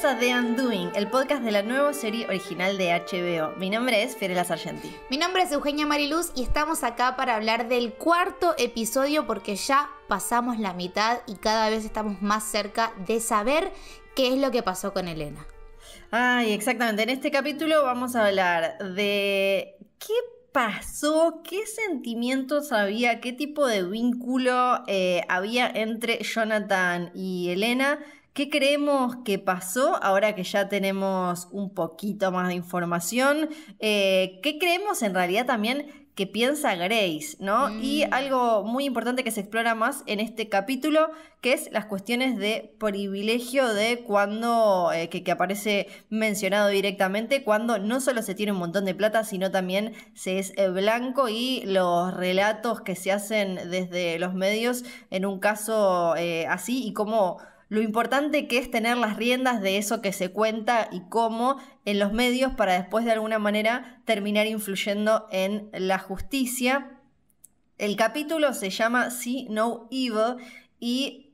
de Undoing, el podcast de la nueva serie original de HBO. Mi nombre es Fiorella Sargenti. Mi nombre es Eugenia Mariluz y estamos acá para hablar del cuarto episodio porque ya pasamos la mitad y cada vez estamos más cerca de saber qué es lo que pasó con Elena. Ay, exactamente. En este capítulo vamos a hablar de qué pasó, qué sentimientos había, qué tipo de vínculo eh, había entre Jonathan y Elena ¿Qué creemos que pasó ahora que ya tenemos un poquito más de información? Eh, ¿Qué creemos en realidad también que piensa Grace, ¿no? Y mm. algo muy importante que se explora más en este capítulo, que es las cuestiones de privilegio de cuando, eh, que, aparece mencionado directamente, cuando no solo se tiene un montón de plata, sino también se es eh, blanco y los relatos que se hacen desde los medios en un caso así y cómo lo importante que es tener las riendas de eso que se cuenta y cómo en los medios para después de alguna manera terminar influyendo en la justicia. El capítulo se llama See No Evil y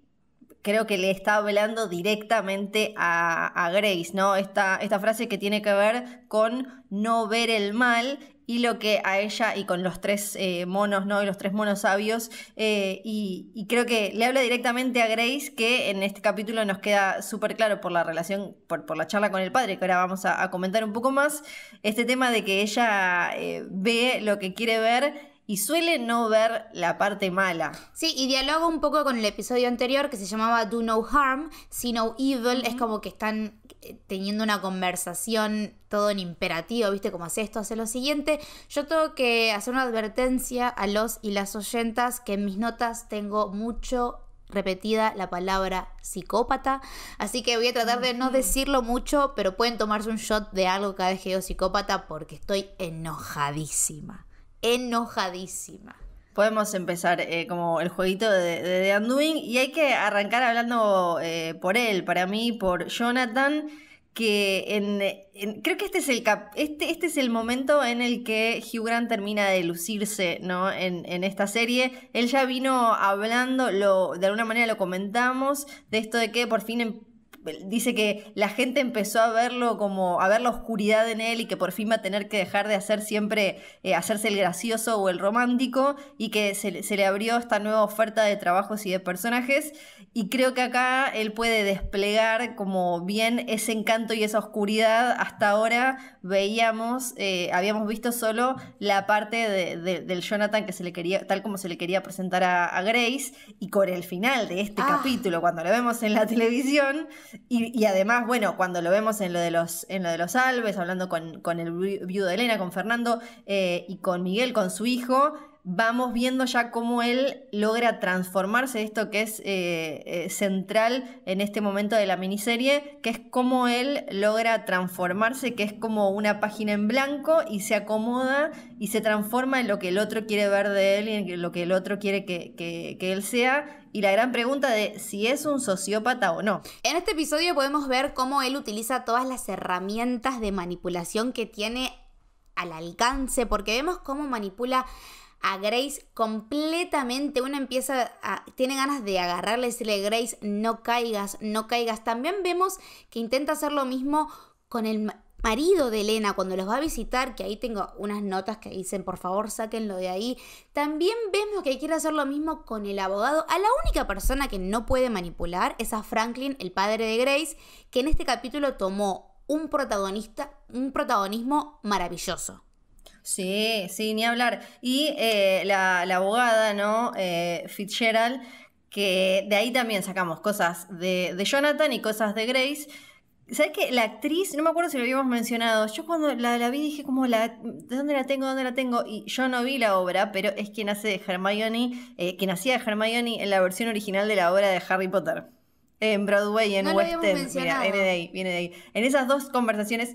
creo que le está hablando directamente a, Grace, ¿no? Esta, esta frase que tiene que ver con no ver el mal y lo que a ella y con los tres eh, monos, ¿no? Y los tres monos sabios. Eh, y, creo que le habla directamente a Grace, que en este capítulo nos queda súper claro por la relación, por, la charla con el padre, que ahora vamos a, comentar un poco más, este tema de que ella eh, ve lo que quiere ver. Y suele no ver la parte mala. Sí, y dialoga un poco con el episodio anterior que se llamaba Do No Harm, See No Evil. Es como que están eh, teniendo una conversación todo en imperativo, viste, como hace esto, hace lo siguiente, yo tengo que hacer una advertencia a los y las oyentas que en mis notas tengo mucho repetida la palabra psicópata, así que voy a tratar de no decirlo mucho, pero pueden tomarse un shot de algo que ha que psicópata porque estoy enojadísima, enojadísima podemos empezar eh, como el jueguito de, de, Undoing y hay que arrancar hablando eh, por él, para mí, por Jonathan, que en, creo que este es, el este, este es el momento en el que Hugh Grant termina de lucirse ¿no? en, esta serie. Él ya vino hablando, lo, de alguna manera lo comentamos, de esto de que por fin em, dice que la gente empezó a verlo como a ver la oscuridad en él y que por fin va a tener que dejar de hacer siempre, eh, hacerse el gracioso o el romántico y que se, le abrió esta nueva oferta de trabajos y de personajes y creo que acá él puede desplegar como bien ese encanto y esa oscuridad. Hasta ahora veíamos, eh, habíamos visto solo la parte del Jonathan que se le quería, tal como se le quería presentar a, Grace y con el final de este ah. capítulo, cuando lo vemos en la televisión, y, además, bueno, cuando lo vemos en lo de los, en lo de los Alves, hablando con, con el viudo de Elena, con Fernando eh, y con Miguel, con su hijo, vamos viendo ya cómo él logra transformarse, esto que es eh, eh, central en este momento de la miniserie, que es cómo él logra transformarse, que es como una página en blanco y se acomoda y se transforma en lo que el otro quiere ver de él y en lo que el otro quiere que él sea. Y la gran pregunta de si es un sociópata o no. En este episodio podemos ver cómo él utiliza todas las herramientas de manipulación que tiene al alcance, porque vemos cómo manipula a Grace completamente. Una empieza a, tiene ganas de agarrarle y decirle, Grace, no caigas, no caigas. También vemos que intenta hacer lo mismo con el marido de Elena cuando los va a visitar, que ahí tengo unas notas que dicen, por favor, sáquenlo de ahí. También vemos que quiere hacer lo mismo con el abogado. A la única persona que no puede manipular es a Franklin, el padre de Grace, que en este capítulo tomó un protagonista, un protagonismo maravilloso. Sí, sí, ni hablar. Y eh, la, abogada, ¿no? Eh, Fitzgerald, que de ahí también sacamos cosas de, Jonathan y cosas de Grace. ¿Sabes qué? La actriz, no me acuerdo si lo habíamos mencionado, yo cuando la, la vi dije como, la, ¿de dónde la tengo? ¿Dónde la tengo? Y yo no vi la obra, pero es quien hace de Hermione, eh, que quien de Hermione en la versión original de la obra de Harry Potter. En Broadway, en West End. de ahí, viene de ahí. En esas dos conversaciones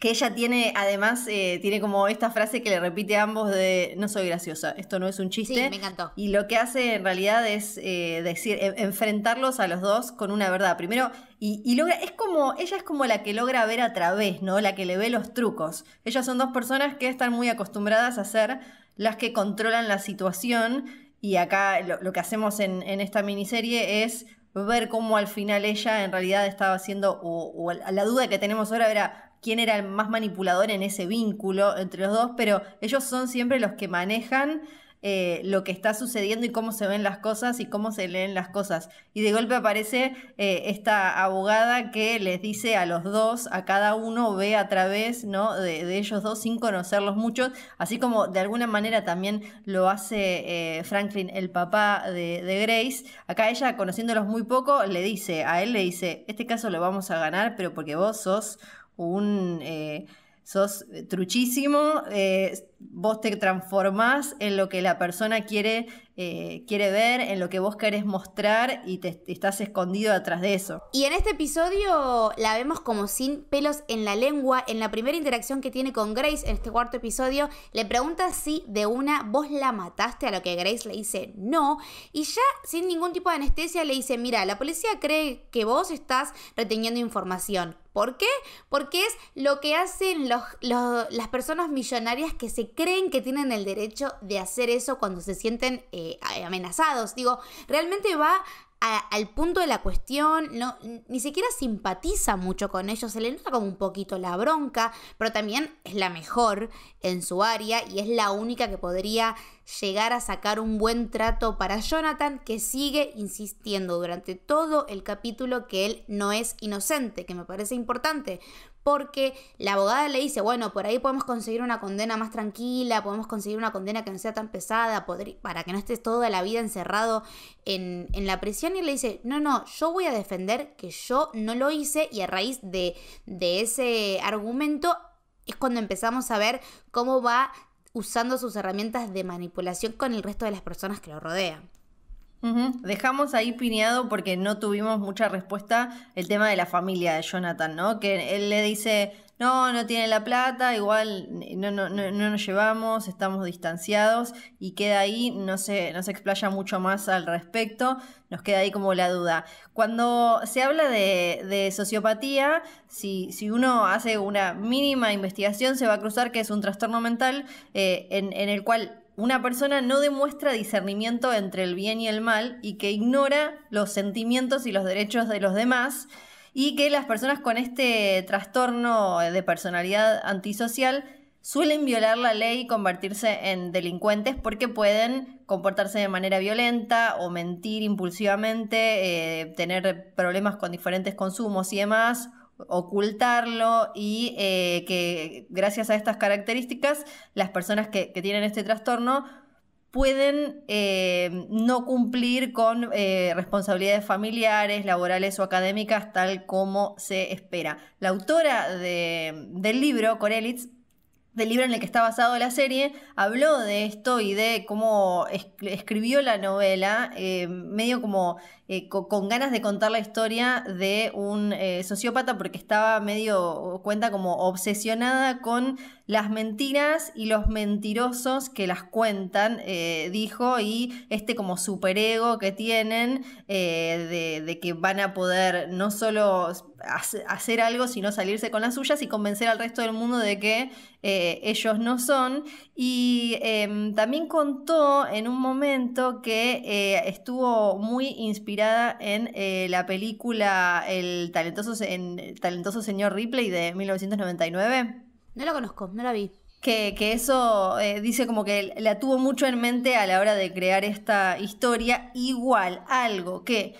que ella tiene, además, eh, tiene como esta frase que le repite a ambos de no soy graciosa, esto no es un chiste. Sí, me encantó. Y lo que hace en realidad es eh, decir, enfrentarlos a los dos con una verdad. Primero, y, logra, es como, ella es como la que logra ver a través, ¿no? La que le ve los trucos. Ellas son dos personas que están muy acostumbradas a ser las que controlan la situación. Y acá lo, que hacemos en, esta miniserie es ver cómo al final ella en realidad estaba haciendo, o, la duda que tenemos ahora era, quién era el más manipulador en ese vínculo entre los dos, pero ellos son siempre los que manejan eh, lo que está sucediendo y cómo se ven las cosas y cómo se leen las cosas. Y de golpe aparece eh, esta abogada que les dice a los dos, a cada uno, ve a través ¿no? de, ellos dos sin conocerlos mucho, así como de alguna manera también lo hace eh, Franklin, el papá de, de, Grace. Acá ella, conociéndolos muy poco, le dice, a él le dice, este caso lo vamos a ganar, pero porque vos sos un... Eh, sos truchísimo, eh, vos te transformás en lo que la persona quiere, eh, quiere ver, en lo que vos querés mostrar y estás escondido detrás de eso. Y en este episodio la vemos como sin pelos en la lengua. En la primera interacción que tiene con Grace, en este cuarto episodio, le pregunta si de una vos la mataste, a lo que Grace le dice no. Y ya sin ningún tipo de anestesia le dice, mira, la policía cree que vos estás reteniendo información. ¿Por qué? Porque es lo que hacen las personas millonarias que se creen que tienen el derecho de hacer eso cuando se sienten eh, amenazados. Digo, realmente va al punto de la cuestión, no, ni siquiera simpatiza mucho con ellos, se le nota como un poquito la bronca, pero también es la mejor en su área y es la única que podría llegar a sacar un buen trato para Jonathan, que sigue insistiendo durante todo el capítulo que él no es inocente, que me parece importante, porque la abogada le dice, bueno, por ahí podemos conseguir una condena más tranquila, podemos conseguir una condena que no sea tan pesada, para que no estés toda la vida encerrado en, la prisión. Y le dice, no, no, yo voy a defender que yo no lo hice y a raíz de ese argumento es cuando empezamos a ver cómo va usando sus herramientas de manipulación con el resto de las personas que lo rodean. Dejamos ahí pineado porque no tuvimos mucha respuesta el tema de la familia de Jonathan, ¿no? Que él le dice, no, no tiene la plata, igual no, no, no, nos llevamos, estamos distanciados y queda ahí, no se, no se explaya mucho más al respecto, nos queda ahí como la duda. Cuando se habla de, sociopatía, si, uno hace una mínima investigación, se va a cruzar que es un trastorno mental eh, en el cual una persona no demuestra discernimiento entre el bien y el mal y que ignora los sentimientos y los derechos de los demás y que las personas con este trastorno de personalidad antisocial suelen violar la ley y convertirse en delincuentes porque pueden comportarse de manera violenta o mentir impulsivamente, eh, tener problemas con diferentes consumos y demás, ocultarlo y eh, que gracias a estas características las personas que, tienen este trastorno pueden eh, no cumplir con eh, responsabilidades familiares, laborales o académicas tal como se espera. La autora del libro, Corelitz, del libro en el que está basado la serie, habló de esto y de cómo escribió la novela, eh, medio como eh, con ganas de contar la historia de un eh, sociópata, porque estaba medio, cuenta como obsesionada con las mentiras y los mentirosos que las cuentan, dijo, y este como superego que tienen de que van a poder no solo hacer algo, sino salirse con las suyas y convencer al resto del mundo de que eh, ellos no son. Y em, también contó en un momento que eh, estuvo muy inspirada en eh, la película El talentoso, en, talentoso señor Ripley de 1999. No la conozco, no la vi. Que, eso dice como que la tuvo mucho en mente a la hora de crear esta historia. Igual, algo que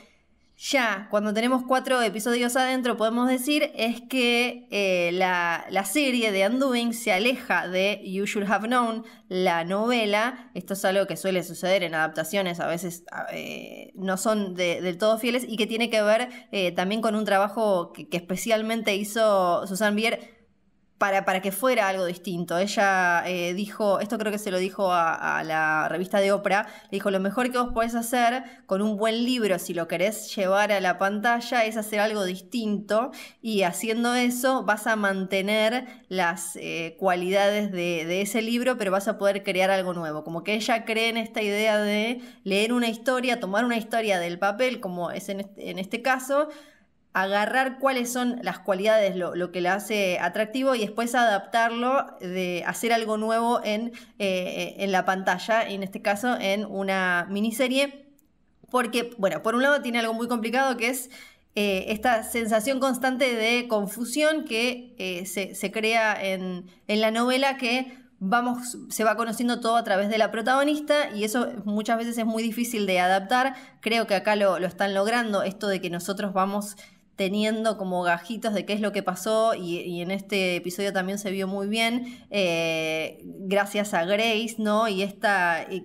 ya, cuando tenemos cuatro episodios adentro, podemos decir es que eh, la, serie de Undoing se aleja de You Should Have Known, la novela. Esto es algo que suele suceder en adaptaciones, a veces eh, no son del todo fieles y que tiene que ver eh, también con un trabajo que, que especialmente hizo Susan Bier para, que fuera algo distinto. Ella eh, dijo, esto creo que se lo dijo a, la revista de Oprah, le dijo, lo mejor que vos podés hacer con un buen libro, si lo querés llevar a la pantalla, es hacer algo distinto y haciendo eso vas a mantener las eh, cualidades de, ese libro, pero vas a poder crear algo nuevo. Como que ella cree en esta idea de leer una historia, tomar una historia del papel, como es en en este caso, agarrar cuáles son las cualidades, lo, que la hace atractivo y después adaptarlo, de hacer algo nuevo eh, en, la pantalla, en este caso en una miniserie, porque, bueno, por un lado tiene algo muy complicado que es eh, esta sensación constante de confusión que eh, se, crea en, la novela que vamos, se va conociendo todo a través de la protagonista y eso muchas veces es muy difícil de adaptar. Creo que acá lo, lo están logrando, esto de que nosotros vamos teniendo como gajitos de qué es lo que pasó y, en este episodio también se vio muy bien, eh, gracias a Grace, ¿no? Y esta... Eh,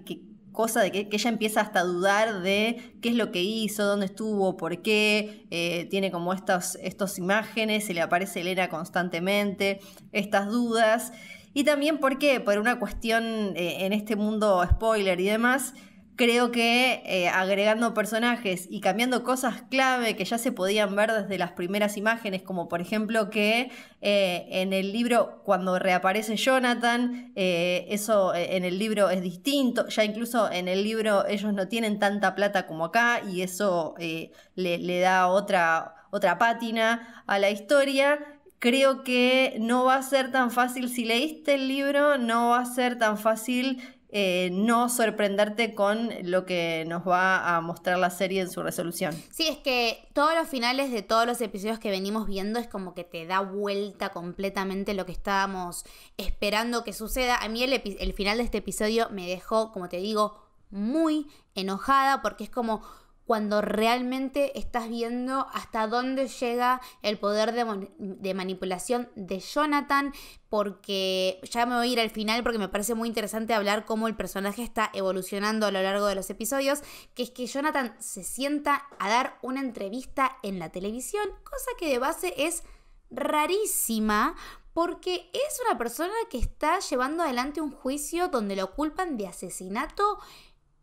cosa de que, ella empieza hasta a dudar de qué es lo que hizo, dónde estuvo, por qué, eh, tiene como estas estos imágenes, se le aparece Elena constantemente, estas dudas, y también por qué, por una cuestión en este mundo spoiler y demás, Creo que eh, agregando personajes y cambiando cosas clave que ya se podían ver desde las primeras imágenes, como por ejemplo que eh, en el libro cuando reaparece Jonathan, eh, eso en el libro es distinto, ya incluso en el libro ellos no tienen tanta plata como acá y eso le, le, da otra, otra pátina a la historia creo que no va a ser tan fácil, si leíste el libro, no va a ser tan fácil eh, no sorprenderte con lo que nos va a mostrar la serie en su resolución. Sí, es que todos los finales de todos los episodios que venimos viendo es como que te da vuelta completamente lo que estábamos esperando que suceda. A mí el final de este episodio me dejó, como te digo, muy enojada porque es como cuando realmente estás viendo hasta dónde llega el poder de, manipulación de Jonathan, porque ya me voy a ir al final porque me parece muy interesante hablar cómo el personaje está evolucionando a lo largo de los episodios, que es que Jonathan se sienta a dar una entrevista en la televisión, cosa que de base es rarísima, porque es una persona que está llevando adelante un juicio donde lo culpan de asesinato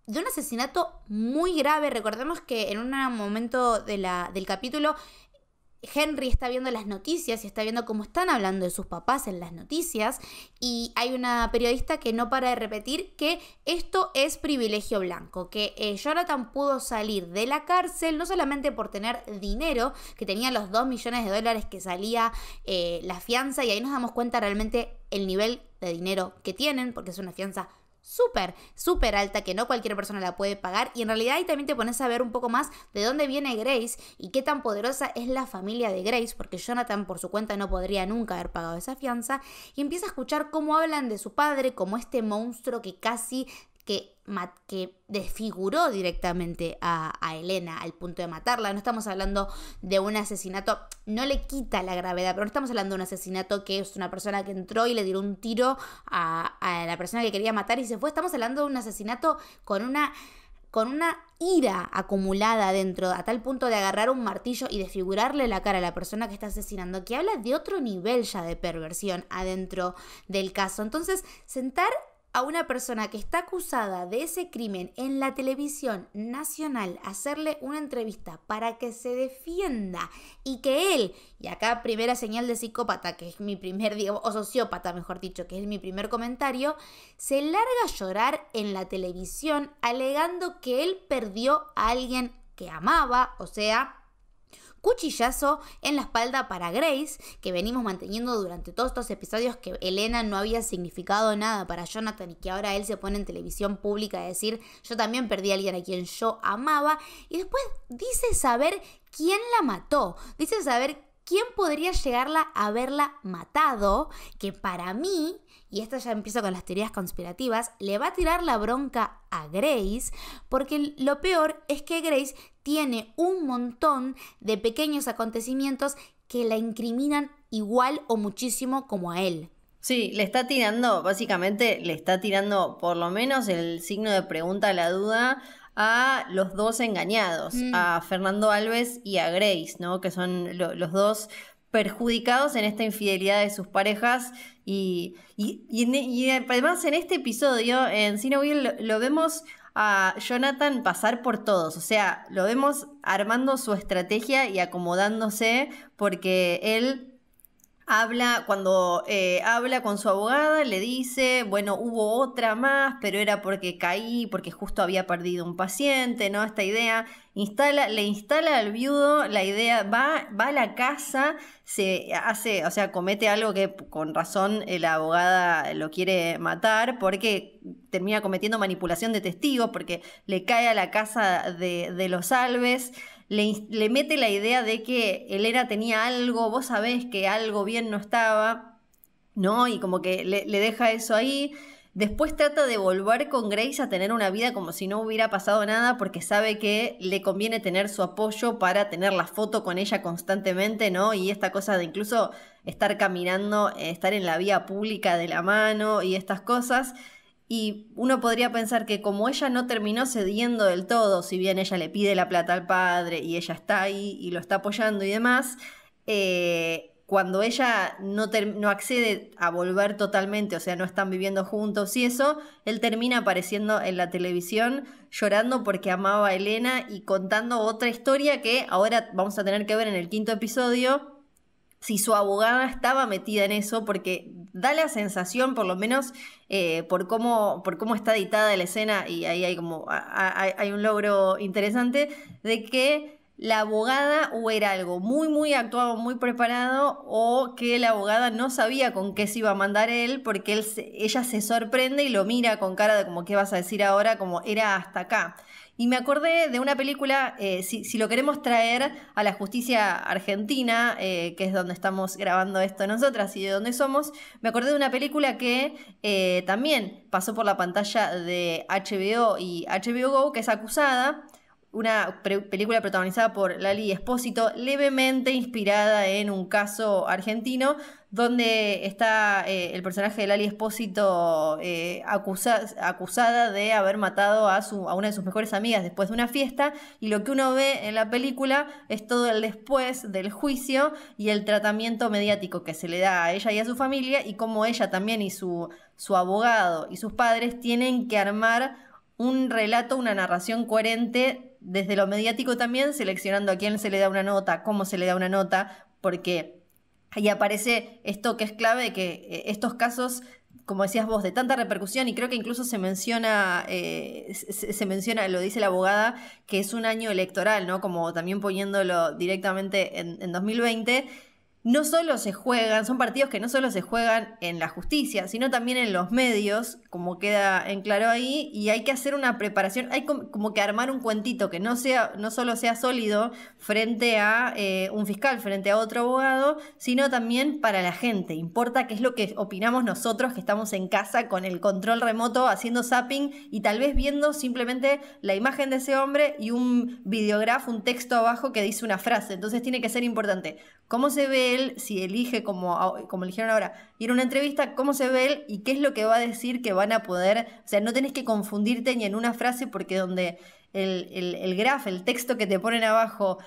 de un asesinato muy grave. Recordemos que en un momento de la, del capítulo, Henry está viendo las noticias y está viendo cómo están hablando de sus papás en las noticias y hay una periodista que no para de repetir que esto es privilegio blanco, que eh, Jonathan pudo salir de la cárcel no solamente por tener dinero, que tenía los 2 millones de dólares que salía eh, la fianza y ahí nos damos cuenta realmente el nivel de dinero que tienen, porque es una fianza súper, súper alta que no cualquier persona la puede pagar y en realidad ahí también te pones a ver un poco más de dónde viene Grace y qué tan poderosa es la familia de Grace, porque Jonathan por su cuenta no podría nunca haber pagado esa fianza y empieza a escuchar cómo hablan de su padre como este monstruo que casi que, que desfiguró directamente a, Elena al punto de matarla. No estamos hablando de un asesinato, no le quita la gravedad, pero no estamos hablando de un asesinato que es una persona que entró y le dio un tiro a, la persona que quería matar y se fue. Estamos hablando de un asesinato con una con una ira acumulada dentro, a tal punto de agarrar un martillo y desfigurarle la cara a la persona que está asesinando, que habla de otro nivel ya de perversión adentro del caso. Entonces, sentar a una persona que está acusada de ese crimen en la televisión nacional, hacerle una entrevista para que se defienda y que él, y acá primera señal de psicópata, que es mi primer, digo, o sociópata mejor dicho, que es mi primer comentario, se larga a llorar en la televisión alegando que él perdió a alguien que amaba, o sea, cuchillazo en la espalda para Grace, que venimos manteniendo durante todos estos episodios que Elena no había significado nada para Jonathan y que ahora él se pone en televisión pública a decir, yo también perdí a alguien a quien yo amaba, y después dice saber quién la mató, dice saber quién podría llegarla a haberla matado, que para mí y esto ya empiezo con las teorías conspirativas, le va a tirar la bronca a Grace, porque lo peor es que Grace tiene un montón de pequeños acontecimientos que la incriminan igual o muchísimo como a él. Sí, le está tirando, básicamente le está tirando por lo menos el signo de pregunta a la duda a los dos engañados, mm. a Fernando Alves y a Grace, ¿no? Que son los dos perjudicados en esta infidelidad de sus parejas. Y, y, y, e, además en este episodio, en Cinewheel, lo, lo vemos a Jonathan pasar por todos. O sea, lo vemos armando su estrategia y acomodándose porque él Habla, cuando eh, habla con su abogada, le dice, bueno, hubo otra más, pero era porque caí, porque justo había perdido un paciente, ¿no? Esta idea, instala, le instala al viudo la idea, va, va a la casa, se hace, o sea, comete algo que con razón eh, la abogada lo quiere matar, porque termina cometiendo manipulación de testigos, porque le cae a la casa de, de los Alves le, mete la idea de que Elena tenía algo, vos sabés que algo bien no estaba, ¿no? Y como que le, le deja eso ahí. Después trata de volver con Grace a tener una vida como si no hubiera pasado nada porque sabe que le conviene tener su apoyo para tener la foto con ella constantemente, ¿no? Y esta cosa de incluso estar caminando, eh, estar en la vía pública de la mano y estas cosas. Y uno podría pensar que como ella no terminó cediendo del todo, si bien ella le pide la plata al padre y ella está ahí y lo está apoyando y demás, eh, cuando ella no, no, accede a volver totalmente, o sea, no están viviendo juntos y eso, él termina apareciendo en la televisión llorando porque amaba a Elena y contando otra historia que ahora vamos a tener que ver en el quinto episodio, si su abogada estaba metida en eso, porque da la sensación, por lo menos eh, por, cómo, por cómo está editada la escena, y ahí hay como un logro interesante, de que la abogada o era algo muy, muy actuado, muy preparado, o que la abogada no sabía con qué se iba a mandar él, porque él, ella se sorprende y lo mira con cara de como, ¿qué vas a decir ahora? Como era hasta acá. Y me acordé de una película, eh, si, si, lo queremos traer a la justicia argentina, eh, que es donde estamos grabando esto nosotras y de donde somos, me acordé de una película que eh, también pasó por la pantalla de HBO y HBO Go, que es acusada. Una película protagonizada por Lali Espósito, levemente inspirada en un caso argentino donde está eh, el personaje de Lali Espósito eh, acusada de haber matado a, a una de sus mejores amigas después de una fiesta, y lo que uno ve en la película es todo el después del juicio y el tratamiento mediático que se le da a ella y a su familia, y cómo ella también y su, su abogado y sus padres tienen que armar un relato, una narración coherente desde lo mediático también, seleccionando a quién se le da una nota, cómo se le da una nota, porque y aparece esto que es clave, que eh, estos casos como decías vos, de tanta repercusión, y creo que incluso se menciona, eh, se, menciona, lo dice la abogada, que es un año electoral, ¿no? Como también poniéndolo directamente en, en 2020 no solo se juegan, son partidos que no solo se juegan en la justicia, sino también en los medios, como queda en claro ahí, y hay que hacer una preparación, hay como que armar un cuentito que no, sea, no solo sea sólido frente a eh, un fiscal, frente a otro abogado, sino también para la gente. Importa qué es lo que opinamos nosotros que estamos en casa con el control remoto haciendo zapping y tal vez viendo simplemente la imagen de ese hombre y un videógrafo, un texto abajo que dice una frase. Entonces tiene que ser importante cómo se ve él si elige, como, como eligieron ahora, ir a una entrevista, cómo se ve él y qué es lo que va a decir que van a poder. O sea, no tenés que confundirte ni en una frase porque donde el, el, el graf, el texto que te ponen abajo,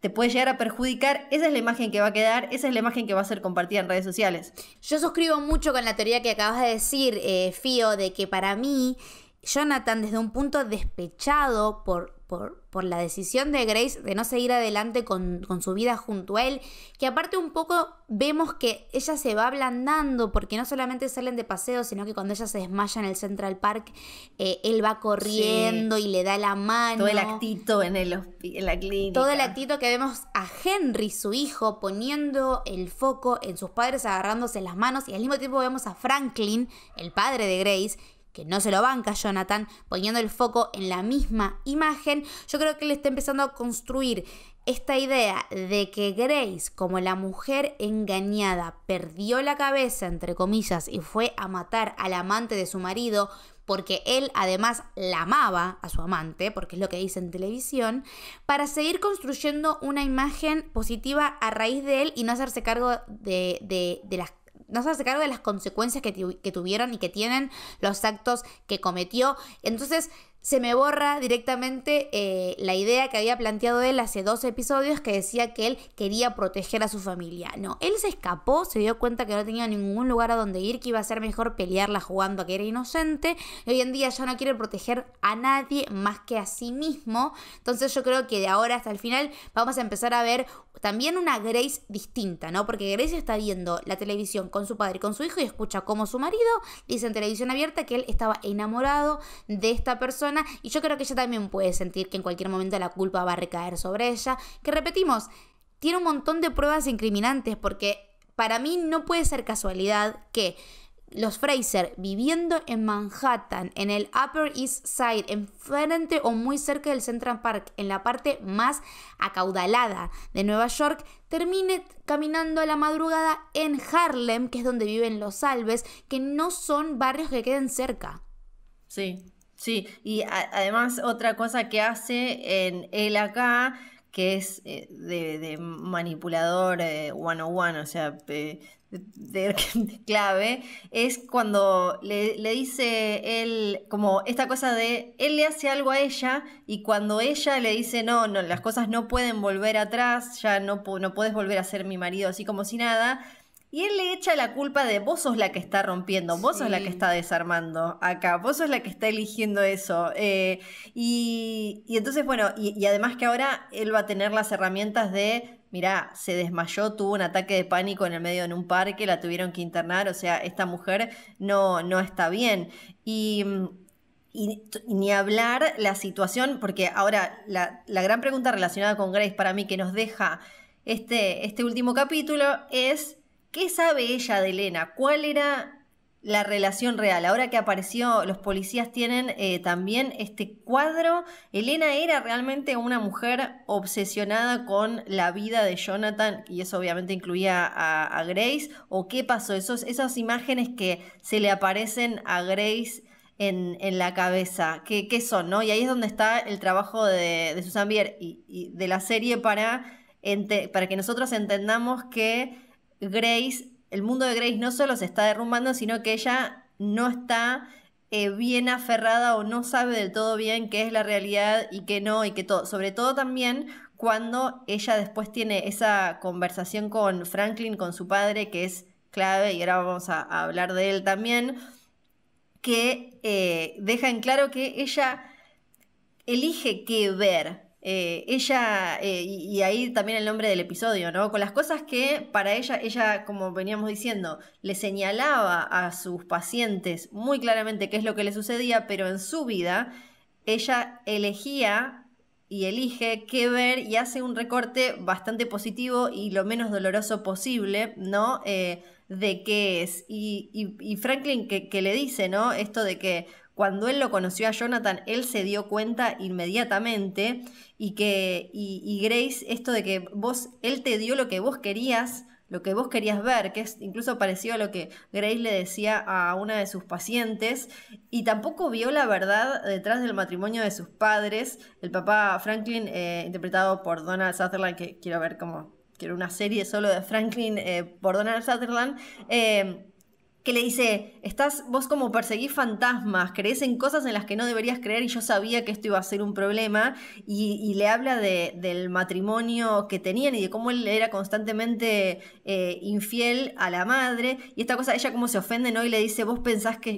te puede llegar a perjudicar, esa es la imagen que va a quedar, esa es la imagen que va a ser compartida en redes sociales. Yo suscribo mucho con la teoría que acabas de decir, eh, Fío, de que para mí Jonathan, desde un punto despechado por, por, la decisión de Grace de no seguir adelante con, su vida junto a él, que aparte un poco vemos que ella se va ablandando, porque no solamente salen de paseo, sino que cuando ella se desmaya en el Central Park, eh, él va corriendo y le da la mano. Todo el actito en, el, en la clínica. Todo el actito que vemos a Henry, su hijo, poniendo el foco en sus padres, agarrándose las manos, y al mismo tiempo vemos a Franklin, el padre de Grace, que no se lo banca Jonathan, poniendo el foco en la misma imagen, yo creo que le está empezando a construir esta idea de que Grace, como la mujer engañada, perdió la cabeza, entre comillas, y fue a matar al amante de su marido, porque él además la amaba a su amante, porque es lo que dice en televisión, para seguir construyendo una imagen positiva a raíz de él y no hacerse cargo de, de, de las no se hace cargo de las consecuencias que, que tuvieron y que tienen los actos que cometió. Entonces, se me borra directamente eh, la idea que había planteado él hace dos episodios que decía que él quería proteger a su familia. No, él se escapó, se dio cuenta que no tenía ningún lugar a donde ir, que iba a ser mejor pelearla jugando a que era inocente. Y hoy en día ya no quiere proteger a nadie más que a sí mismo. Entonces yo creo que de ahora hasta el final vamos a empezar a ver también una Grace distinta, ¿no? Porque Grace está viendo la televisión con su padre y con su hijo y escucha cómo su marido dice en televisión abierta que él estaba enamorado de esta persona y yo creo que ella también puede sentir que en cualquier momento la culpa va a recaer sobre ella, que repetimos, tiene un montón de pruebas incriminantes porque para mí no puede ser casualidad que los Fraser viviendo en Manhattan, en el Upper East Side, enfrente o muy cerca del Central Park, en la parte más acaudalada de Nueva York, termine caminando a la madrugada en Harlem, que es donde viven los Alves, que no son barrios que queden cerca. Sí, Sí, y además otra cosa que hace en él acá, que es eh, de, manipulador eh, one-on-one, o sea, de, clave, es cuando le, le, dice él, como esta cosa de, él le hace algo a ella y cuando ella le dice, no, no las cosas no pueden volver atrás, ya no, no puedes volver a ser mi marido así como si nada, y él le echa la culpa de vos sos la que está rompiendo, vos sos la que está desarmando acá, vos sos la que está eligiendo eso. Eh, y, entonces, bueno, y, además que ahora él va a tener las herramientas de, mirá, se desmayó, tuvo un ataque de pánico en el medio de un parque, la tuvieron que internar, o sea, esta mujer no, no está bien. Y... ni hablar la situación, porque ahora la, gran pregunta relacionada con Grace para mí que nos deja este, este último capítulo es ¿Qué sabe ella de Elena? ¿Cuál era la relación real? Ahora que apareció, los policías tienen eh, también este cuadro. Elena era realmente una mujer obsesionada con la vida de Jonathan, y eso obviamente incluía a, Grace. ¿O qué pasó? Esos, esas imágenes que se le aparecen a Grace en, la cabeza, ¿Qué, qué son, ¿no? Y ahí es donde está el trabajo de, de Susan Bier y, de la serie para, para que nosotros entendamos que Grace, el mundo de Grace no solo se está derrumbando, sino que ella no está eh, bien aferrada o no sabe del todo bien qué es la realidad y qué no, y qué todo, sobre todo también cuando ella después tiene esa conversación con Franklin, con su padre, que es clave, y ahora vamos a, hablar de él también, que eh, deja en claro que ella elige qué ver, eh, ella, eh, y, ahí también el nombre del episodio, ¿no? Con las cosas que para ella, ella, como veníamos diciendo, le señalaba a sus pacientes muy claramente qué es lo que le sucedía, pero en su vida ella elegía y elige qué ver y hace un recorte bastante positivo y lo menos doloroso posible, ¿no? Eh, de qué es. Y, y, Franklin que, que le dice, ¿no? Esto de que cuando él lo conoció a Jonathan, él se dio cuenta inmediatamente y que y, Grace esto de que vos él te dio lo que vos querías lo que vos querías ver que es incluso parecido a lo que Grace le decía a una de sus pacientes y tampoco vio la verdad detrás del matrimonio de sus padres el papá Franklin eh, interpretado por Donald Sutherland que quiero ver como quiero una serie solo de Franklin eh, por Donald Sutherland eh, que le dice, estás, vos como perseguís fantasmas, crees en cosas en las que no deberías creer y yo sabía que esto iba a ser un problema, y, le habla de, del matrimonio que tenían y de cómo él era constantemente eh, infiel a la madre, y esta cosa, ella como se ofende, ¿no? Y le dice, vos pensás que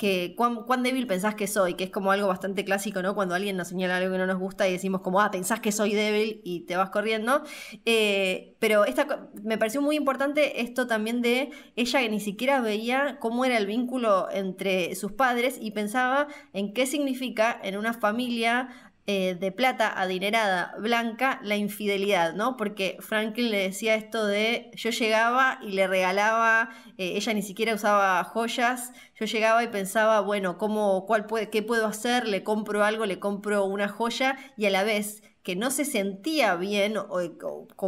que cuán, débil pensás que soy, que es como algo bastante clásico, ¿no? Cuando alguien nos señala algo que no nos gusta y decimos como, ah, pensás que soy débil y te vas corriendo. Eh, pero esta, me pareció muy importante esto también de ella que ni siquiera veía cómo era el vínculo entre sus padres y pensaba en qué significa en una familia eh, de plata adinerada blanca la infidelidad, ¿no? Porque Franklin le decía esto de yo llegaba y le regalaba, eh, ella ni siquiera usaba joyas, yo llegaba y pensaba, bueno, ¿cómo, cuál ¿qué puedo hacer? Le compro algo, le compro una joya y a la vez no se sentía bien o,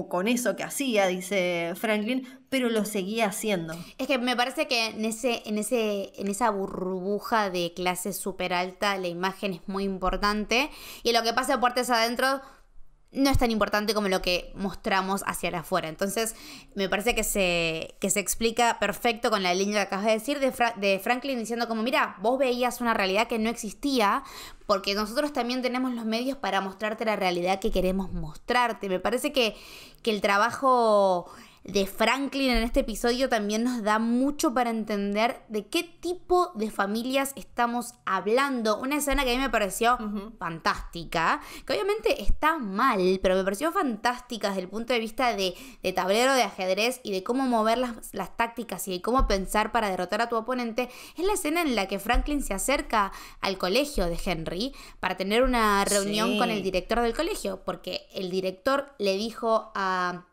con eso que hacía, dice Franklin, pero lo seguía haciendo. Es que me parece que en, ese, en, ese, en esa burbuja de clase súper alta la imagen es muy importante y lo que pasa puertas adentro no es tan importante como lo que mostramos hacia afuera. Entonces, me parece que se, se explica perfecto con la línea que acabas de decir de, Franklin diciendo como, mira, vos veías una realidad que no existía porque nosotros también tenemos los medios para mostrarte la realidad que queremos mostrarte. Me parece que, que el trabajo de Franklin en este episodio también nos da mucho para entender de qué tipo de familias estamos hablando. Una escena que a mí me pareció fantástica, que obviamente está mal, pero me pareció fantástica desde el punto de vista de, tablero de ajedrez y de cómo mover las, tácticas y de cómo pensar para derrotar a tu oponente. Es la escena en la que Franklin se acerca al colegio de Henry para tener una reunión con el director del colegio, porque el director le dijo a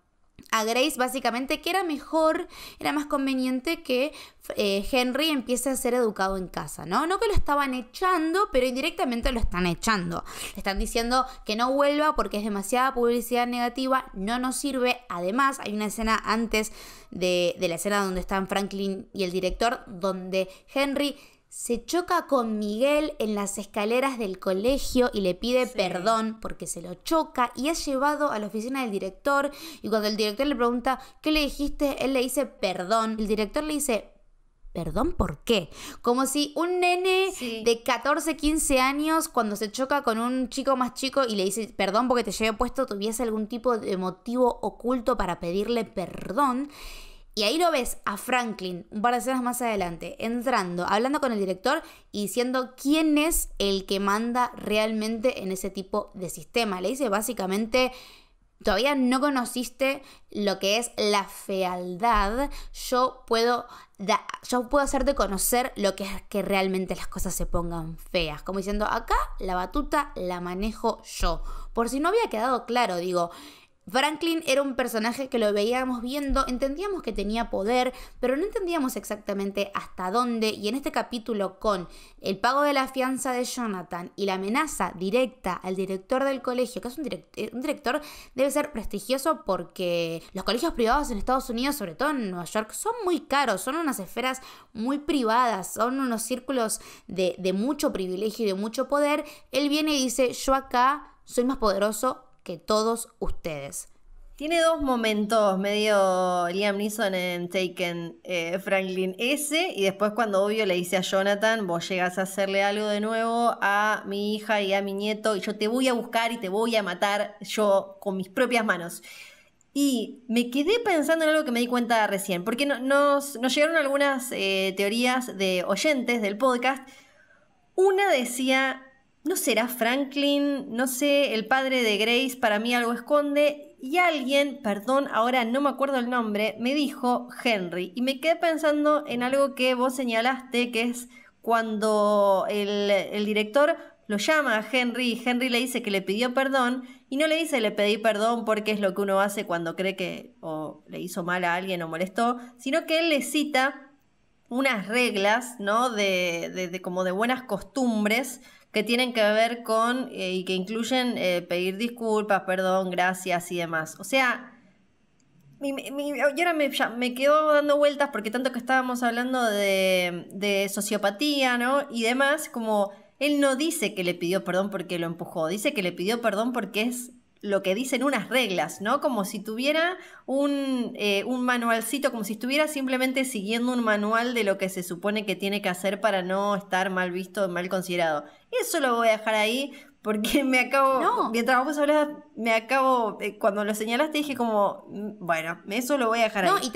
a Grace básicamente que era mejor, era más conveniente que eh, Henry empiece a ser educado en casa, ¿no? No que lo estaban echando, pero indirectamente lo están echando. Le están diciendo que no vuelva porque es demasiada publicidad negativa, no nos sirve. Además, hay una escena antes de, de la escena donde están Franklin y el director, donde Henry se choca con Miguel en las escaleras del colegio y le pide perdón porque se lo choca y es llevado a la oficina del director y cuando el director le pregunta, ¿qué le dijiste? Él le dice perdón. El director le dice, ¿Perdón por qué? Como si un nene de 14, 15 años, cuando se choca con un chico más chico y le dice perdón porque te lleve puesto, tuviese algún tipo de motivo oculto para pedirle perdón. Y ahí lo ves a Franklin, un par de escenas más adelante, entrando, hablando con el director y diciendo quién es el que manda realmente en ese tipo de sistema. Le dice básicamente, todavía no conociste lo que es la fealdad, yo puedo, yo puedo hacerte conocer lo que es que realmente las cosas se pongan feas. Como diciendo, acá la batuta la manejo yo. Por si no había quedado claro, digo, Franklin era un personaje que lo veíamos viendo, entendíamos que tenía poder, pero no entendíamos exactamente hasta dónde y en este capítulo con el pago de la fianza de Jonathan y la amenaza directa al director del colegio, que es eh, un, director, debe ser prestigioso porque los colegios privados en Estados Unidos, sobre todo en Nueva York, son muy caros, son unas esferas muy privadas, son unos círculos de, de mucho privilegio y de mucho poder. Él viene y dice, yo acá soy más poderoso que todos ustedes. Tiene dos momentos medio Liam Neeson en Taken eh, Franklin S y después cuando obvio le dice a Jonathan, vos llegas a hacerle algo de nuevo a mi hija y a mi nieto y yo te voy a buscar y te voy a matar yo con mis propias manos. Y me quedé pensando en algo que me di cuenta recién, porque nos, nos llegaron algunas eh, teorías de oyentes del podcast. Una decía, ¿No será Franklin? No sé, el padre de Grace para mí algo esconde. Y alguien, perdón, ahora no me acuerdo el nombre, me dijo Henry. Y me quedé pensando en algo que vos señalaste, que es cuando el, director lo llama a Henry y Henry le dice que le pidió perdón y no le dice le pedí perdón porque es lo que uno hace cuando cree que o le hizo mal a alguien o molestó, sino que él le cita unas reglas, ¿no? De, de, de como de buenas costumbres que tienen que ver con eh, y que incluyen eh, pedir disculpas, perdón, gracias y demás. O sea, mi, y ahora me, quedo dando vueltas porque tanto que estábamos hablando de, de sociopatía, ¿no? Y demás, como él no dice que le pidió perdón porque lo empujó, dice que le pidió perdón porque es lo que dicen unas reglas, ¿no? Como si tuviera un, eh, un, manualcito, como si estuviera simplemente siguiendo un manual de lo que se supone que tiene que hacer para no estar mal visto, mal considerado. Eso lo voy a dejar ahí porque me acabo, no. mientras vos hablas me acabo, eh, cuando lo señalaste dije como, mm, bueno, eso lo voy a dejar ahí. No,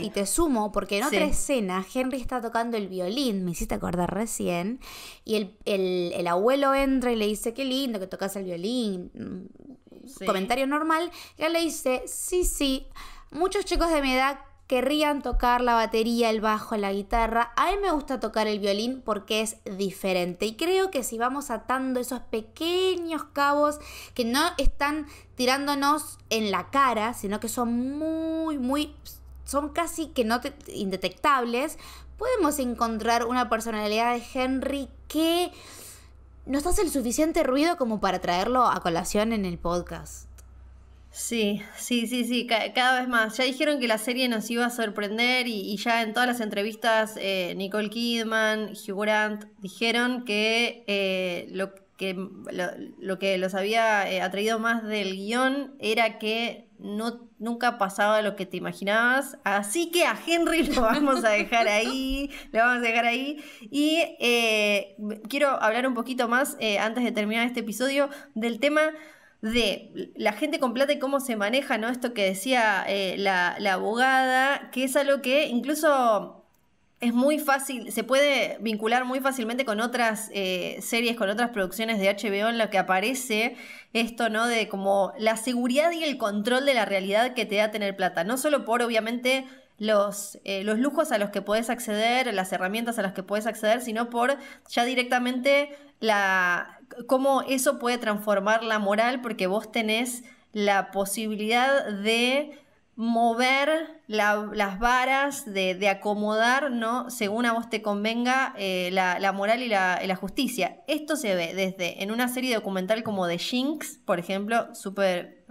y te sumo, porque en otra escena Henry está tocando el violín, me hiciste acordar recién, y el, el abuelo entra y le dice, qué lindo que tocas el violín, mm, comentario normal, ya le dice, sí, sí, muchos chicos de mi edad querrían tocar la batería, el bajo, la guitarra. A mí me gusta tocar el violín porque es diferente. Y creo que si vamos atando esos pequeños cabos que no están tirándonos en la cara, sino que son muy, muy... Son casi que no indetectables. Podemos encontrar una personalidad de Henry que no hace el suficiente ruido como para traerlo a colación en el podcast. Sí, sí, sí, sí, cada vez más. Ya dijeron que la serie nos iba a sorprender y, ya en todas las entrevistas eh, Nicole Kidman, Hugh Grant dijeron que, eh, lo, que lo, que los había eh, atraído más del guión era que no, nunca pasaba lo que te imaginabas. Así que a Henry lo vamos a dejar ahí, lo vamos a dejar ahí. Y eh, quiero hablar un poquito más, eh, antes de terminar este episodio, del tema de la gente con plata y cómo se maneja, ¿no? Esto que decía eh, la, la abogada, que es algo que incluso es muy fácil, se puede vincular muy fácilmente con otras eh, series, con otras producciones de HBO en lo que aparece esto, ¿no? De como la seguridad y el control de la realidad que te da tener plata. No solo por, obviamente, los, eh, los lujos a los que puedes acceder, las herramientas a las que puedes acceder, sino por ya directamente la cómo eso puede transformar la moral, porque vos tenés la posibilidad de mover las varas, de, acomodar, ¿no? según a vos te convenga, eh, la, moral y la, justicia. Esto se ve desde en una serie documental como The Jinx, por ejemplo, súper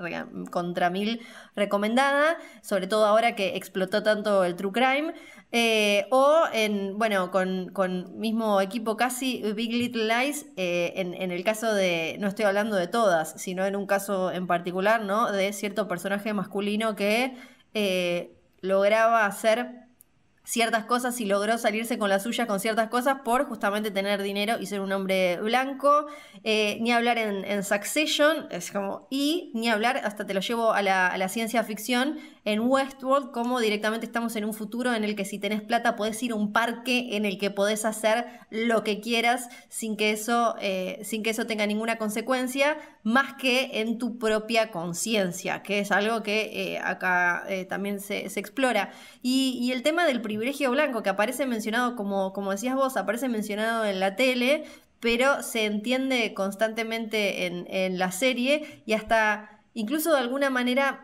contra mil recomendada, sobre todo ahora que explotó tanto el True Crime, eh, o en, bueno, con, con, mismo equipo casi Big Little Lies, eh, en, el caso de, no estoy hablando de todas, sino en un caso en particular, ¿no? De cierto personaje masculino que eh, lograba hacer ciertas cosas y logró salirse con las suyas con ciertas cosas por justamente tener dinero y ser un hombre blanco, ni hablar en, Succession, es como, y ni hablar, hasta te lo llevo a la, a la ciencia ficción, en Westworld, como directamente estamos en un futuro en el que si tenés plata podés ir a un parque en el que podés hacer lo que quieras sin que eso, eh, sin que eso tenga ninguna consecuencia, más que en tu propia conciencia, que es algo que eh, acá eh, también se, explora. Y, el tema del privilegio blanco, que aparece mencionado, como, como decías vos, aparece mencionado en la tele, pero se entiende constantemente en, en la serie y hasta incluso de alguna manera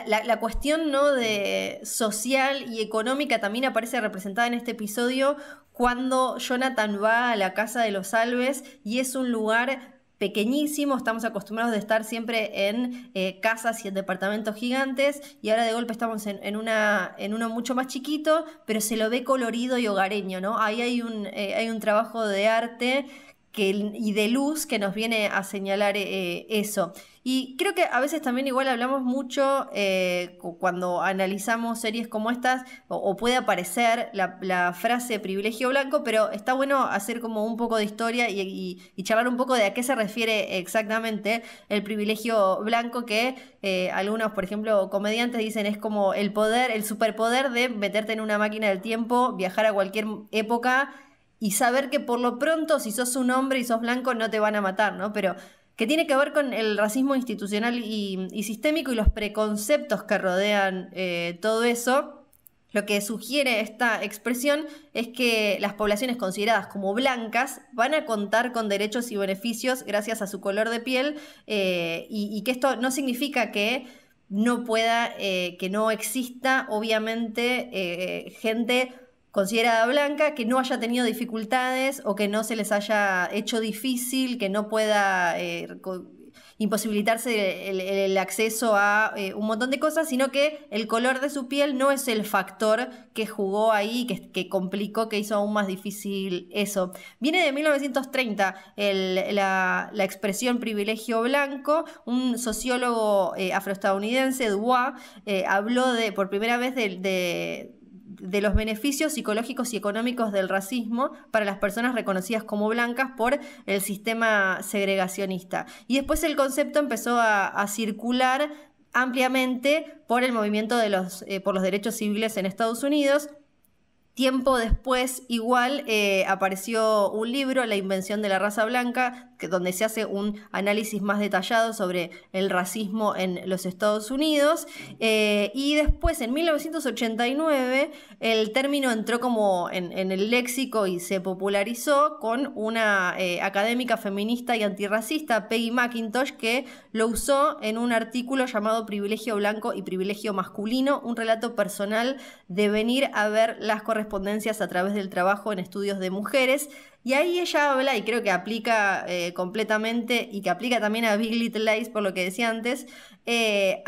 la, la, cuestión ¿no? de social y económica también aparece representada en este episodio cuando Jonathan va a la casa de los Alves y es un lugar pequeñísimo, estamos acostumbrados de estar siempre en eh, casas y en departamentos gigantes y ahora de golpe estamos en, una, en uno mucho más chiquito, pero se lo ve colorido y hogareño, ¿no? Ahí hay un, eh, hay un trabajo de arte y de luz que nos viene a señalar eh, eh, eso. Y creo que a veces también igual hablamos mucho eh, cuando analizamos series como estas, o, puede aparecer la, frase privilegio blanco, pero está bueno hacer como un poco de historia y, charlar un poco de a qué se refiere exactamente el privilegio blanco que algunos, por ejemplo, comediantes dicen es como el poder, el superpoder de meterte en una máquina del tiempo, viajar a cualquier época y saber que por lo pronto si sos un hombre y sos blanco no te van a matar, ¿no? Pero que tiene que ver con el racismo institucional y, sistémico y los preconceptos que rodean eh, todo eso. Lo que sugiere esta expresión es que las poblaciones consideradas como blancas van a contar con derechos y beneficios gracias a su color de piel eh, y, que esto no significa que no pueda, eh, que no exista obviamente gente considerada blanca, que no haya tenido dificultades o que no se les haya hecho difícil, que no pueda eh, imposibilitarse el, acceso a eh, un montón de cosas, sino que el color de su piel no es el factor que jugó ahí, que, complicó, que hizo aún más difícil eso. Viene de 1930 la, expresión privilegio blanco, un sociólogo eh, afroestadounidense, Dubois, habló de, por primera vez de de los beneficios psicológicos y económicos del racismo para las personas reconocidas como blancas por el sistema segregacionista. Y después el concepto empezó a, circular ampliamente por el movimiento de eh, por los derechos civiles en Estados Unidos Tiempo después, igual, eh, apareció un libro, La Invención de la Raza Blanca, que, donde se hace un análisis más detallado sobre el racismo en los Estados Unidos. Eh, y después, en 1989, el término entró como en, el léxico y se popularizó con una eh, académica feminista y antirracista, Peggy McIntosh, que lo usó en un artículo llamado Privilegio Blanco y Privilegio Masculino, un relato personal de venir a ver las correspondencias correspondencias a través del trabajo en estudios de mujeres. Y ahí ella habla, y creo que aplica eh, completamente, y que aplica también a Big Little Lies, por lo que decía antes, eh,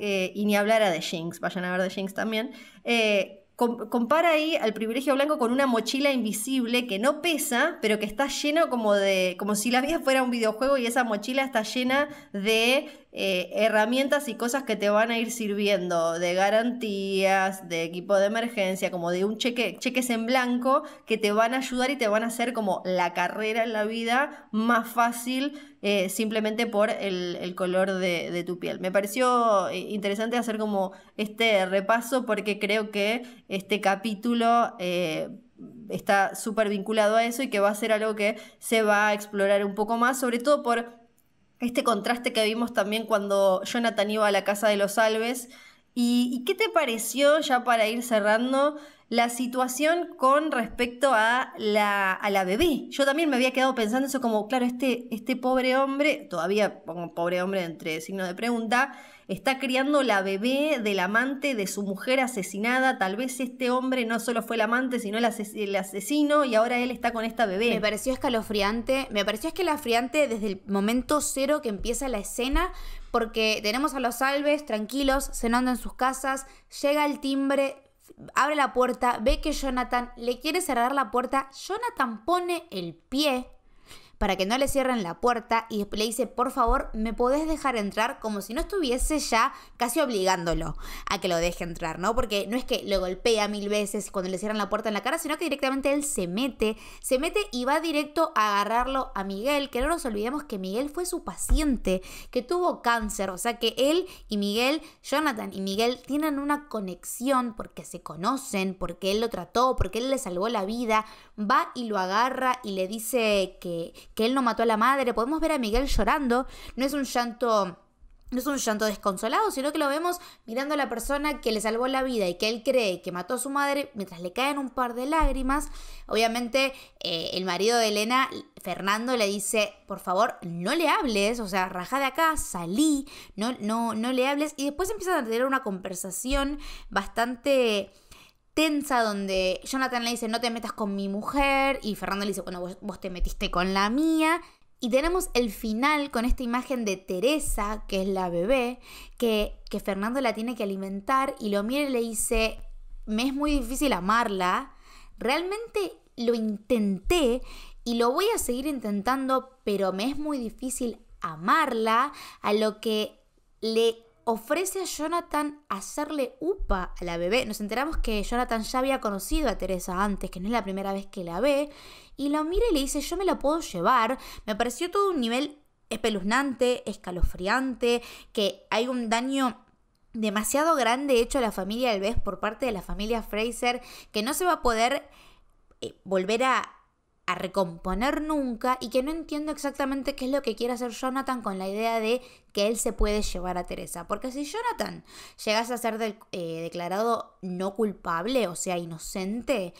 eh, y ni hablar a The Jinx, vayan a ver de Jinx también. compara ahí al privilegio blanco con una mochila invisible que no pesa, pero que está llena como de. como si la vida fuera un videojuego y esa mochila está llena de eh, herramientas y cosas que te van a ir sirviendo de garantías, de equipo de emergencia, como de un cheque, cheques en blanco que te van a ayudar y te van a hacer como la carrera en la vida más fácil eh, simplemente por el, color de, tu piel. Me pareció eh, interesante hacer como este repaso porque creo que este capítulo... está súper vinculado a eso y que va a ser algo que se va a explorar un poco más, sobre todo por este contraste que vimos también cuando Jonathan iba a la casa de los Alves. ¿Y, qué te pareció, ya para ir cerrando, la situación con respecto a la, a la bebé? Yo también me había quedado pensando eso como, claro, este, este pobre hombre, todavía pongo pobre hombre entre signo de pregunta, Está criando la bebé del amante de su mujer asesinada. Tal vez este hombre no solo fue el amante, sino el, asesino y ahora él está con esta bebé. Me pareció escalofriante. Me pareció escalofriante desde el momento cero que empieza la escena, porque tenemos a los Alves tranquilos, cenando en sus casas, llega el timbre, abre la puerta, ve que Jonathan le quiere cerrar la puerta, Jonathan pone el pie para que no le cierren la puerta y le dice, por favor, ¿me podés dejar entrar? Como si no estuviese ya casi obligándolo a que lo deje entrar, ¿no? Porque no es que lo golpea mil veces cuando le cierran la puerta en la cara, sino que directamente él se mete, se mete y va directo a agarrarlo a Miguel, que no nos olvidemos que Miguel fue su paciente, que tuvo cáncer, o sea que él y Miguel, Jonathan y Miguel tienen una conexión porque se conocen, porque él lo trató, porque él le salvó la vida, va y lo agarra y le dice que, que él no mató a la madre, podemos ver a Miguel llorando, no es un llanto no es un llanto desconsolado, sino que lo vemos mirando a la persona que le salvó la vida y que él cree que mató a su madre, mientras le caen un par de lágrimas. Obviamente, eh, el marido de Elena, Fernando, le dice, por favor, no le hables, o sea, rajá de acá, salí, no, no, no le hables. Y después empiezan a tener una conversación bastante tensa donde Jonathan le dice no te metas con mi mujer y Fernando le dice bueno vos, vos, te metiste con la mía y tenemos el final con esta imagen de Teresa que es la bebé que, que Fernando la tiene que alimentar y lo mira y le dice me es muy difícil amarla realmente lo intenté y lo voy a seguir intentando pero me es muy difícil amarla a lo que le ofrece a Jonathan hacerle upa a la bebé. Nos enteramos que Jonathan ya había conocido a Teresa antes, que no es la primera vez que la ve, y la mira y le dice, yo me la puedo llevar. Me pareció todo un nivel espeluznante, escalofriante, que hay un daño demasiado grande hecho a la familia Alves por parte de la familia Fraser, que no se va a poder eh, volver a a recomponer nunca y que no entiendo exactamente qué es lo que quiere hacer Jonathan con la idea de que él se puede llevar a Teresa. Porque si Jonathan llegase a ser eh, declarado no culpable, o sea, inocente,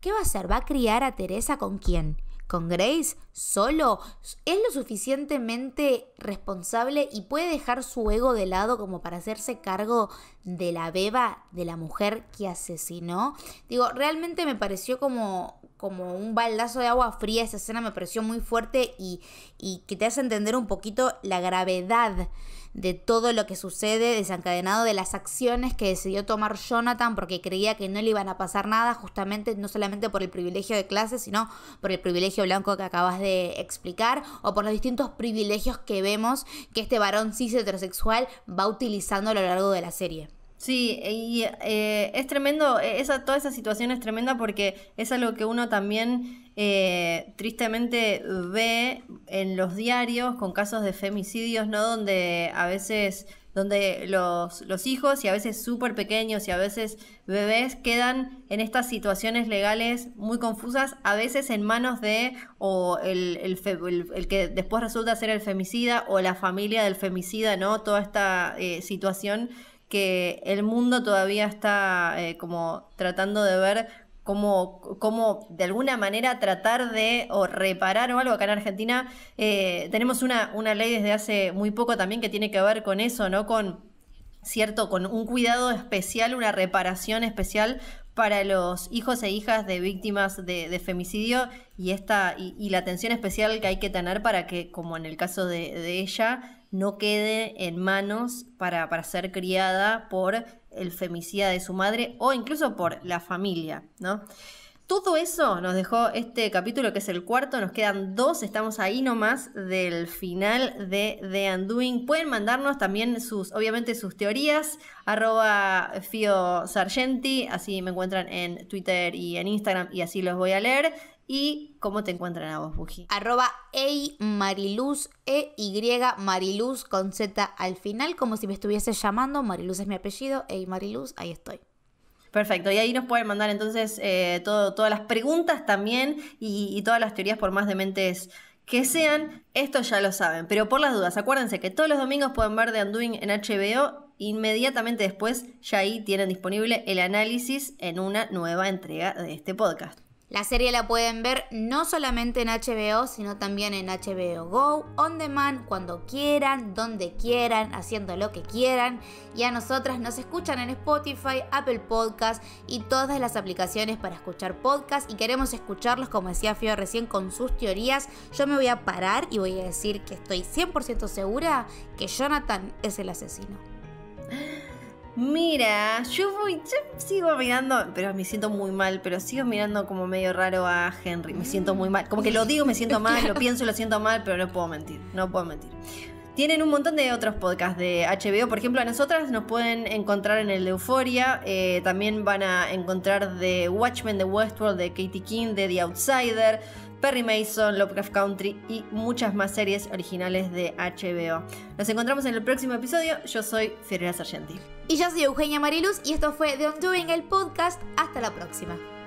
¿qué va a hacer? ¿Va a criar a Teresa con quién? con Grace solo, es lo suficientemente responsable y puede dejar su ego de lado como para hacerse cargo de la beba de la mujer que asesinó. Digo, realmente me pareció como, como un baldazo de agua fría, esa escena me pareció muy fuerte y, y que te hace entender un poquito la gravedad de todo lo que sucede, desencadenado de las acciones que decidió tomar Jonathan porque creía que no le iban a pasar nada, justamente no solamente por el privilegio de clase, sino por el privilegio blanco que acabas de explicar, o por los distintos privilegios que vemos que este varón cis heterosexual va utilizando a lo largo de la serie. Sí, y eh, es tremendo, e, esa, toda esa situación es tremenda porque es algo que uno también eh, tristemente ve en los diarios con casos de femicidios, ¿no? Donde a veces, donde los, los hijos y a veces súper pequeños y a veces bebés quedan en estas situaciones legales muy confusas, a veces en manos de o el, que después resulta ser el femicida o la familia del femicida, ¿no? Toda esta eh, situación que el mundo todavía está eh, como tratando de ver cómo, cómo, de alguna manera tratar de o reparar o algo. Acá en Argentina eh, tenemos una, una ley desde hace muy poco también que tiene que ver con eso, ¿no? Con cierto, con un cuidado especial, una reparación especial para los hijos e hijas de víctimas de, femicidio y esta y, la atención especial que hay que tener para que, como en el caso de ella, no quede en manos para, para ser criada por el femicida de su madre o incluso por la familia, ¿no? Todo eso nos dejó este capítulo que es el cuarto, nos quedan dos, estamos ahí nomás del final de The Undoing. Pueden mandarnos también sus, obviamente sus teorías, arroba Fio Sargenti, así me encuentran en Twitter y en Instagram y así los voy a leer. ¿Y cómo te encuentran a vos, Buji? Arroba Eymariluz, E-Y e Mariluz con Z al final, como si me estuviese llamando. Mariluz es mi apellido, Mariluz ahí estoy. Perfecto, y ahí nos pueden mandar entonces eh, todo, todas las preguntas también y, todas las teorías por más dementes que sean, esto ya lo saben. Pero por las dudas, acuérdense que todos los domingos pueden ver The Undoing en HBO. Inmediatamente después, ya ahí tienen disponible el análisis en una nueva entrega de este podcast. La serie la pueden ver no solamente en HBO, sino también en HBO Go, on demand, cuando quieran, donde quieran, haciendo lo que quieran. Y a nosotras nos escuchan en Spotify, Apple Podcast y todas las aplicaciones para escuchar podcasts. Y queremos escucharlos, como decía Fio recién, con sus teorías. Yo me voy a parar y voy a decir que estoy 100% segura que Jonathan es el asesino. Mira, yo voy, sigo mirando, pero me siento muy mal, pero sigo mirando como medio raro a Henry, me siento muy mal, como que lo digo, me siento mal, lo pienso, lo siento mal, pero no puedo mentir, no puedo mentir. Tienen un montón de otros podcasts de HBO. Por ejemplo, a nosotras nos pueden encontrar en el de Euforia. Eh, también van a encontrar de Watchmen, de Westworld, de Katie King, de The Outsider. Perry Mason, Lovecraft Country y muchas más series originales de HBO. Nos encontramos en el próximo episodio. Yo soy Fiorella Sargenti. Y yo soy Eugenia Mariluz y esto fue The Undoing, el podcast. Hasta la próxima.